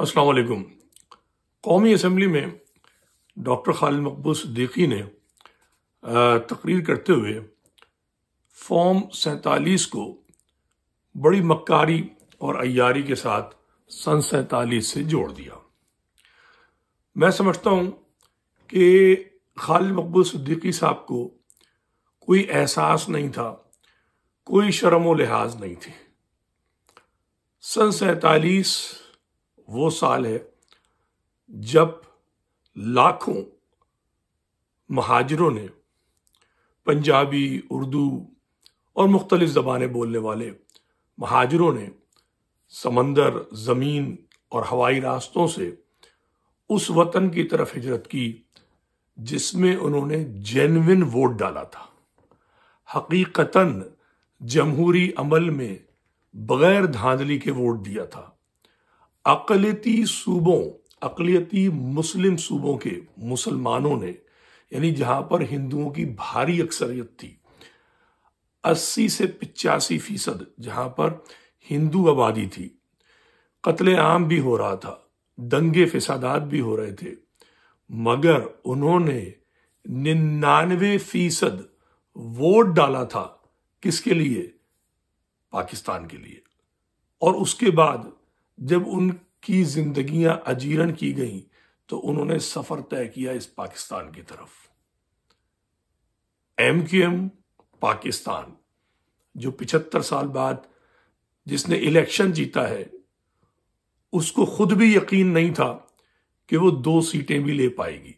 असलकुम कौमी असम्बली में डॉक्टर खालिद मकबूल सद्दीकी ने तकरीर करते हुए फॉर्म सैतालीस को बड़ी मक्कारी और अयारी के साथ सन सैतालीस से जोड़ दिया मैं समझता हूँ कि खालिद मकबूल सद्दीकी साहब को कोई एहसास नहीं था कोई शर्म व लिहाज नहीं थी सन सैतालीस वो साल है जब लाखों महाजरों ने पंजाबी उर्दू और मुख्तलिफ़ ज़बानें बोलने वाले महाजरों ने समंदर ज़मीन और हवाई रास्तों से उस वतन की तरफ हिजरत की जिसमें उन्होंने जेनविन वोट डाला था हकीकतन जमहूरी अमल में बगैर धांधली के वोट दिया था अकलीती सूबों अकलीती मुस्लिम सूबों के मुसलमानों ने यानी जहां पर हिंदुओं की भारी अक्सरियत थी 80 से पिचासी फीसद जहां पर हिंदू आबादी थी कत्ले आम भी हो रहा था दंगे फसादात भी हो रहे थे मगर उन्होंने निन्यानवे फीसद वोट डाला था किसके लिए पाकिस्तान के लिए और उसके बाद जब उनकी जिंदगियां अजीर्ण की गई तो उन्होंने सफर तय किया इस पाकिस्तान की तरफ एम क्यू एम पाकिस्तान जो पिछहत्तर साल बाद जिसने इलेक्शन जीता है उसको खुद भी यकीन नहीं था कि वो दो सीटें भी ले पाएगी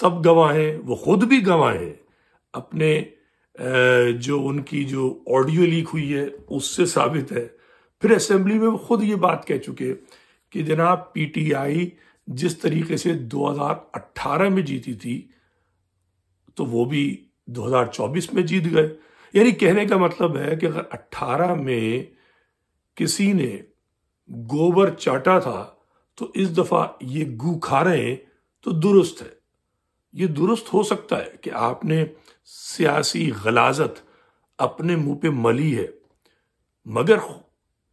सब गवाह हैं वो खुद भी गवाह हैं अपने जो उनकी जो ऑडियो लीक हुई है उससे साबित है फिर असेंबली में वो खुद ये बात कह चुके कि जनाब पीटीआई जिस तरीके से 2018 में जीती थी तो वो भी 2024 में जीत गए यानी कहने का मतलब है कि अगर 18 में किसी ने गोबर चाटा था तो इस दफा ये गू खा रहे हैं तो दुरुस्त है ये दुरुस्त हो सकता है कि आपने सियासी गलाजत अपने मुंह पे मली है मगर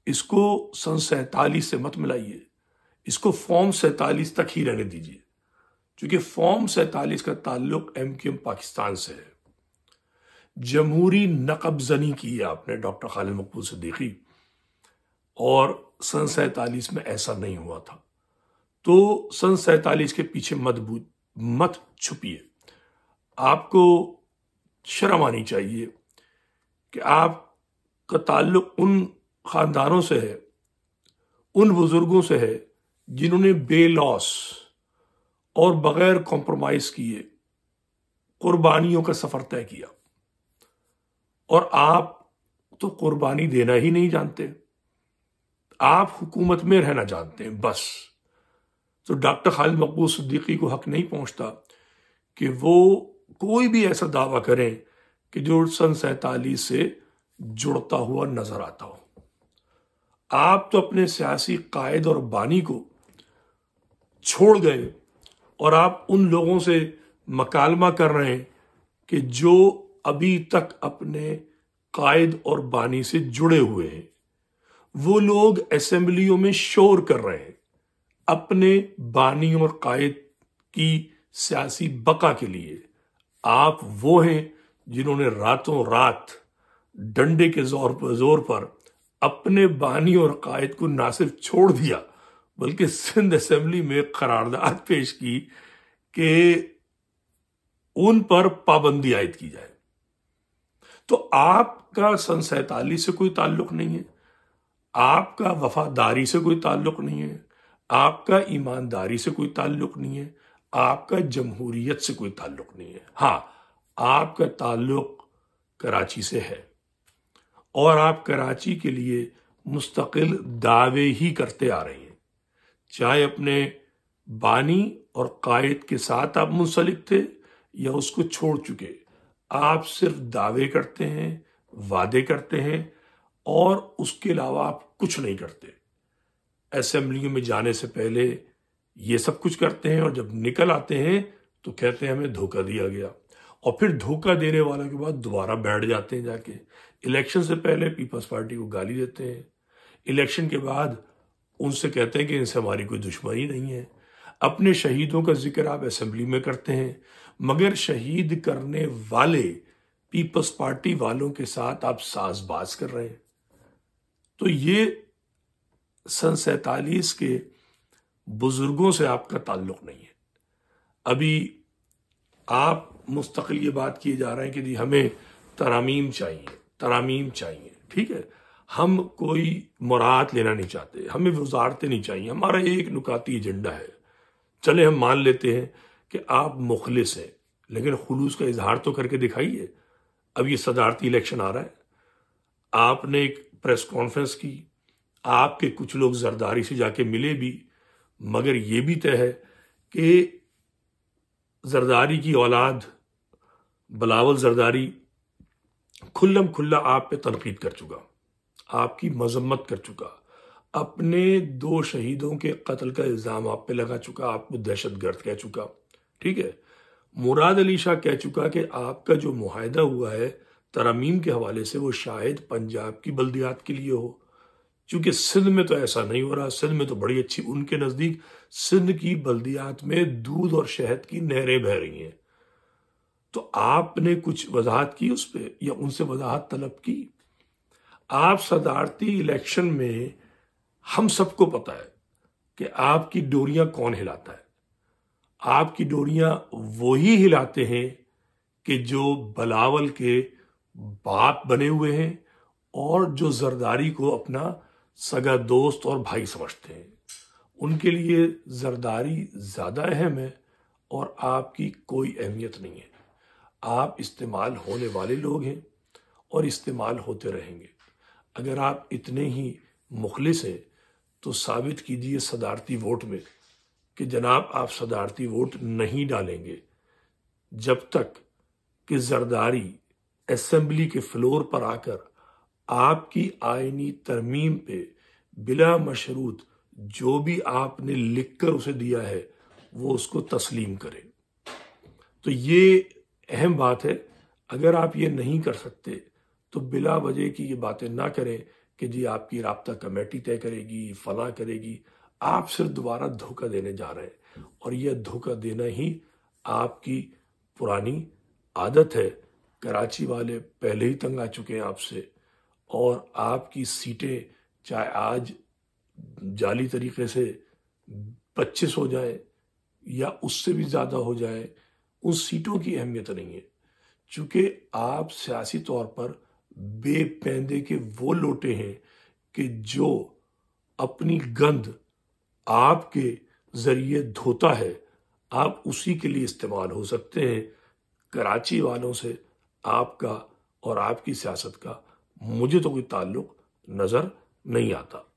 इसको सन सैतालीस से मत मिलाइए इसको फॉर्म सैतालीस तक ही रहने दीजिए क्योंकि फॉर्म सैतालीस का ताल्लुक एम क्यू एम पाकिस्तान से है जमहूरी नकबजनी की है आपने डॉक्टर खालिद मकबूल से देखी और सन सैतालीस में ऐसा नहीं हुआ था तो सन सैतालीस के पीछे मजबूत मत छुपिए आपको शर्म आनी चाहिए कि आप का ताल्लुक उन ख़ानदानों से है उन बुज़ुर्गों से है जिन्होंने बेलॉस और बग़ैर कॉम्प्रोमाइज़ किए कुर्बानियों का सफ़र तय किया और आप तो कुर्बानी देना ही नहीं जानते आप हुकूमत में रहना जानते हैं बस तो डॉक्टर खालिद मकबूल सिद्दीकी को हक नहीं पहुंचता कि वो कोई भी ऐसा दावा करें कि जो सन सैतालीस से जुड़ता हुआ नजर आता हो आप तो अपने सियासी कायद और बानी को छोड़ गए और आप उन लोगों से मकालमा कर रहे हैं कि जो अभी तक अपने कायद और बानी से जुड़े हुए हैं वो लोग असेंबलियों में शोर कर रहे हैं अपने बानी और कायद की सियासी बका के लिए आप वो हैं जिन्होंने रातों रात डंडे के जोर पर जोर पर अपने बानी और कायद को ना सिर्फ छोड़ दिया बल्कि सिंध असेंबली में करारदाद पेश की कि उन पर पाबंदी आयद की जाए तो आपका सन सैतालीस से कोई ताल्लुक नहीं है आपका वफादारी से कोई ताल्लुक नहीं है आपका ईमानदारी से कोई ताल्लुक नहीं है आपका जमहूरियत से कोई ताल्लुक नहीं है हाँ आपका ताल्लुक कराची से है और आप कराची के लिए मुस्तकिल दावे ही करते आ रहे हैं चाहे अपने बानी और कायद के साथ आप मुंसलिक थे या उसको छोड़ चुके आप सिर्फ दावे करते हैं वादे करते हैं और उसके अलावा आप कुछ नहीं करते असेंबलियों में जाने से पहले ये सब कुछ करते हैं और जब निकल आते हैं तो कहते हैं हमें धोखा दिया गया और फिर धोखा देने वालों के बाद दोबारा बैठ जाते हैं जाके इलेक्शन से पहले पीपल्स पार्टी को गाली देते हैं इलेक्शन के बाद उनसे कहते हैं कि इनसे हमारी कोई दुश्मनी नहीं है अपने शहीदों का जिक्र आप असेंबली में करते हैं मगर शहीद करने वाले पीपल्स पार्टी वालों के साथ आप साजबाज कर रहे हैं तो ये सन सैतालीस के बुजुर्गों से आपका ताल्लुक नहीं है अभी आप मुस्तकिल ये बात किए जा रहे हैं कि जी हमें तरामीम चाहिए तरामीम चाहिए ठीक है हम कोई मुराद लेना नहीं चाहते हमें वजारतें नहीं चाहिए हमारा एक नुकाती एजेंडा है चले हम मान लेते हैं कि आप मुखलिस हैं लेकिन खुलूस का इजहार तो करके दिखाइए अब ये सदारती इलेक्शन आ रहा है आपने एक प्रेस कॉन्फ्रेंस की आपके कुछ लोग जरदारी से जाके मिले भी मगर ये भी तय है कि जरदारी की औलाद बलावल जरदारी खुल्लम खुल्ला आप पे तनकीद कर चुका आपकी मजम्मत कर चुका अपने दो शहीदों के कत्ल का इल्ज़ाम आप पे लगा चुका आपको दहशत गर्द कह चुका ठीक है मुराद अली शाह कह चुका कि आपका जो मुहिदा हुआ है तरमीम के हवाले से वो शायद पंजाब की बल्दियात के लिए हो चूंकि सिंध में तो ऐसा नहीं हो रहा सिंध में तो बड़ी अच्छी उनके नज़दीक सिंध की बल्दियात में दूध और शहद की नहरें बह रही हैं तो आपने कुछ वजाहत की उस पर या उनसे वजाहत तलब की आप सदारती इलेक्शन में हम सबको पता है कि आपकी डोरियां कौन हिलाता है आपकी डोरियां वो ही हिलाते हैं कि जो बलावल के बाप बने हुए हैं और जो जरदारी को अपना सगा दोस्त और भाई समझते हैं उनके लिए जरदारी ज़्यादा अहम है और आपकी कोई अहमियत नहीं है आप इस्तेमाल होने वाले लोग हैं और इस्तेमाल होते रहेंगे अगर आप इतने ही मुखलिस हैं तो साबित कीजिए सदारती वोट में कि जनाब आप सदारती वोट नहीं डालेंगे जब तक कि जरदारी असम्बली के फ्लोर पर आकर आपकी आइनी तरमीम पे बिला मशरूत जो भी आपने लिख कर उसे दिया है वो उसको तस्लीम करें तो ये अहम बात है अगर आप ये नहीं कर सकते तो बिला वजह की ये बातें ना करें कि जी आपकी रबता कमेटी तय करेगी फला करेगी आप सिर्फ दोबारा धोखा देने जा रहे हैं और यह धोखा देना ही आपकी पुरानी आदत है कराची वाले पहले ही तंग आ चुके हैं आपसे और आपकी सीटें चाहे आज जाली तरीके से पच्चीस हो जाए या उससे भी ज़्यादा हो जाए उस सीटों की अहमियत नहीं है चूंकि आप सियासी तौर पर बेपैदे के वो लोटे हैं कि जो अपनी गंद आपके जरिए धोता है आप उसी के लिए इस्तेमाल हो सकते हैं कराची वालों से आपका और आपकी सियासत का मुझे तो कोई ताल्लुक नज़र नहीं आता